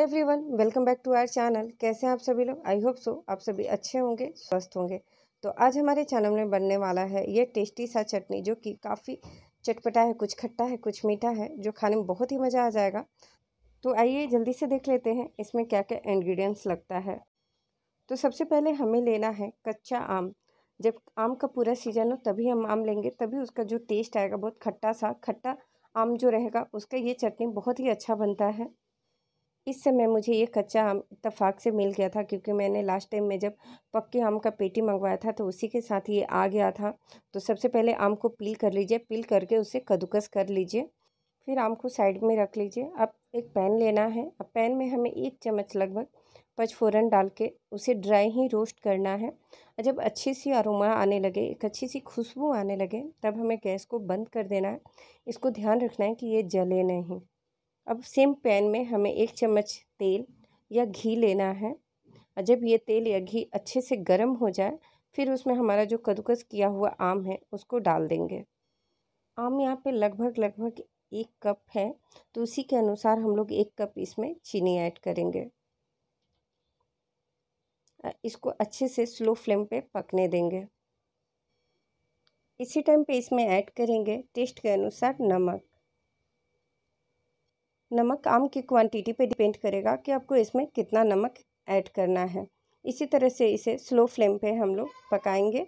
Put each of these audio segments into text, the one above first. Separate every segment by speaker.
Speaker 1: every everyone welcome back to our channel कैसे हैं आप सभी लोग आई होप सो आप सभी अच्छे होंगे स्वस्थ होंगे तो आज हमारे चैनल में बनने वाला है ये टेस्टी सा चटनी जो कि काफ़ी चटपटा है कुछ खट्टा है कुछ मीठा है जो खाने में बहुत ही मज़ा आ जाएगा तो आइए जल्दी से देख लेते हैं इसमें क्या क्या इन्ग्रीडियंट्स लगता है तो सबसे पहले हमें लेना है कच्चा आम जब आम का पूरा सीजन हो तभी हम आम लेंगे तभी उसका जो टेस्ट आएगा बहुत खट्टा सा खट्टा आम जो रहेगा उसका ये चटनी बहुत ही अच्छा बनता है इस समय मुझे ये कच्चा आम इतफ़ाक़ से मिल गया था क्योंकि मैंने लास्ट टाइम में जब पक्के आम का पेटी मंगवाया था तो उसी के साथ ये आ गया था तो सबसे पहले आम को पील कर लीजिए पील करके उसे कद्दूकस कर लीजिए फिर आम को साइड में रख लीजिए अब एक पैन लेना है अब पैन में हमें एक चम्मच लगभग पचफोरन डाल के उसे ड्राई ही रोस्ट करना है और जब अच्छी सी अरोमा आने लगे एक अच्छी सी खुशबू आने लगे तब हमें गैस को बंद कर देना है इसको ध्यान रखना है कि ये जले नहीं अब सेम पैन में हमें एक चम्मच तेल या घी लेना है और जब ये तेल या घी अच्छे से गर्म हो जाए फिर उसमें हमारा जो कद्दूकस किया हुआ आम है उसको डाल देंगे आम यहाँ पे लगभग लगभग एक कप है तो उसी के अनुसार हम लोग एक कप इसमें चीनी ऐड करेंगे इसको अच्छे से स्लो फ्लेम पे पकने देंगे इसी टाइम पे इसमें ऐड करेंगे टेस्ट के अनुसार नमक नमक आम की क्वांटिटी पे डिपेंड करेगा कि आपको इसमें कितना नमक ऐड करना है इसी तरह से इसे स्लो फ्लेम पे हम लोग पकाएंगे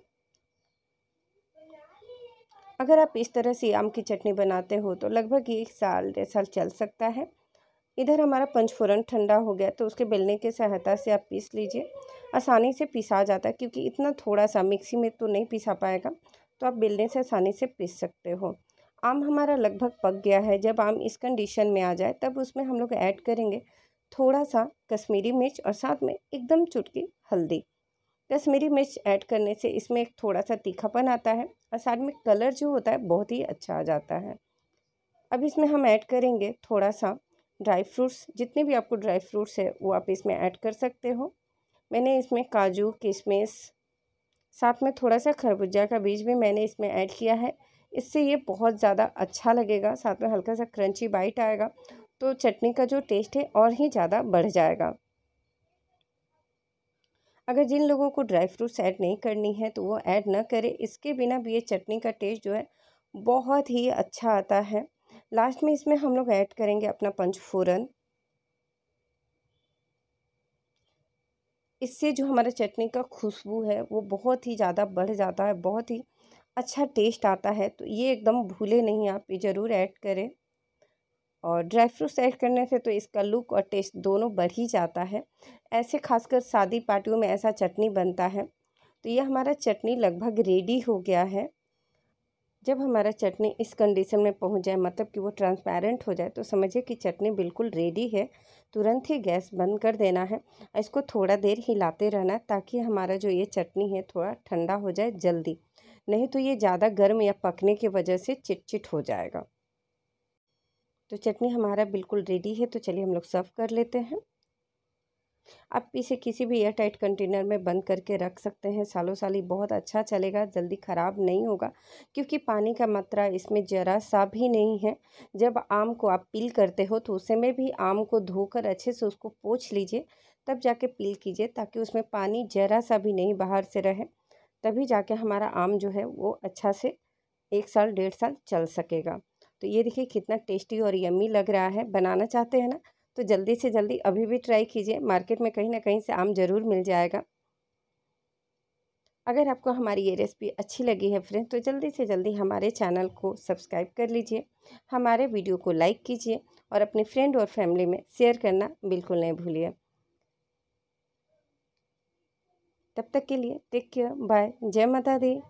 Speaker 1: अगर आप इस तरह से आम की चटनी बनाते हो तो लगभग एक साल डेढ़ साल चल सकता है इधर हमारा पंचफोरन ठंडा हो गया तो उसके बेलने की सहायता से आप पीस लीजिए आसानी से पिसा जाता है क्योंकि इतना थोड़ा सा मिक्सी में तो नहीं पिसा पाएगा तो आप बेलने से आसानी से पीस सकते हो आम हमारा लगभग पक गया है जब आम इस कंडीशन में आ जाए तब उसमें हम लोग ऐड करेंगे थोड़ा सा कश्मीरी मिर्च और साथ में एकदम चुटकी हल्दी कश्मीरी मिर्च ऐड करने से इसमें एक थोड़ा सा तीखापन आता है और साथ में कलर जो होता है बहुत ही अच्छा आ जाता है अब इसमें हम ऐड करेंगे थोड़ा सा ड्राई फ्रूट्स जितने भी आपको ड्राई फ्रूट्स है वो आप इसमें ऐड कर सकते हो मैंने इसमें काजू किशमिश साथ में थोड़ा सा खरबूजा का बीज भी मैंने इसमें ऐड किया है इससे ये बहुत ज़्यादा अच्छा लगेगा साथ में हल्का सा क्रंची बाइट आएगा तो चटनी का जो टेस्ट है और ही ज़्यादा बढ़ जाएगा अगर जिन लोगों को ड्राई फ्रूट्स ऐड नहीं करनी है तो वो ऐड ना करें इसके बिना भी ये चटनी का टेस्ट जो है बहुत ही अच्छा आता है लास्ट में इसमें हम लोग ऐड करेंगे अपना पंचफोरन इससे जो हमारा चटनी का खुशबू है वो बहुत ही ज़्यादा बढ़ जाता है बहुत ही अच्छा टेस्ट आता है तो ये एकदम भूले नहीं आप ये ज़रूर ऐड करें और ड्राई फ्रूट्स ऐड करने से तो इसका लुक और टेस्ट दोनों बढ़ ही जाता है ऐसे खासकर शादी पार्टियों में ऐसा चटनी बनता है तो ये हमारा चटनी लगभग रेडी हो गया है जब हमारा चटनी इस कंडीशन में पहुंच जाए मतलब कि वो ट्रांसपेरेंट हो जाए तो समझिए कि चटनी बिल्कुल रेडी है तुरंत ही गैस बंद कर देना है इसको थोड़ा देर हिलाते रहना है ताकि हमारा जो ये चटनी है थोड़ा ठंडा हो जाए जल्दी नहीं तो ये ज़्यादा गर्म या पकने की वजह से चिटचिट हो जाएगा तो चटनी हमारा बिल्कुल रेडी है तो चलिए हम लोग सर्व कर लेते हैं आप इसे किसी भी एयर टाइट कंटेनर में बंद करके रख सकते हैं सालों साली बहुत अच्छा चलेगा जल्दी ख़राब नहीं होगा क्योंकि पानी का मात्रा इसमें ज़रा सा भी नहीं है जब आम को आप पील करते हो तो उस समय भी आम को धोकर अच्छे से उसको पोछ लीजिए तब जाके पील कीजिए ताकि उसमें पानी ज़रा सा भी नहीं बाहर से रहे तभी जाके हमारा आम जो है वो अच्छा से एक साल डेढ़ साल चल सकेगा तो ये देखिए कितना टेस्टी और यम्मी लग रहा है बनाना चाहते हैं ना तो जल्दी से जल्दी अभी भी ट्राई कीजिए मार्केट में कहीं ना कहीं से आम ज़रूर मिल जाएगा अगर आपको हमारी ये रेसिपी अच्छी लगी है फ्रेंड तो जल्दी से जल्दी हमारे चैनल को सब्सक्राइब कर लीजिए हमारे वीडियो को लाइक कीजिए और अपने फ्रेंड और फैमिली में शेयर करना बिल्कुल नहीं भूलिए तब तक के लिए टेक केयर बाय जय माता दी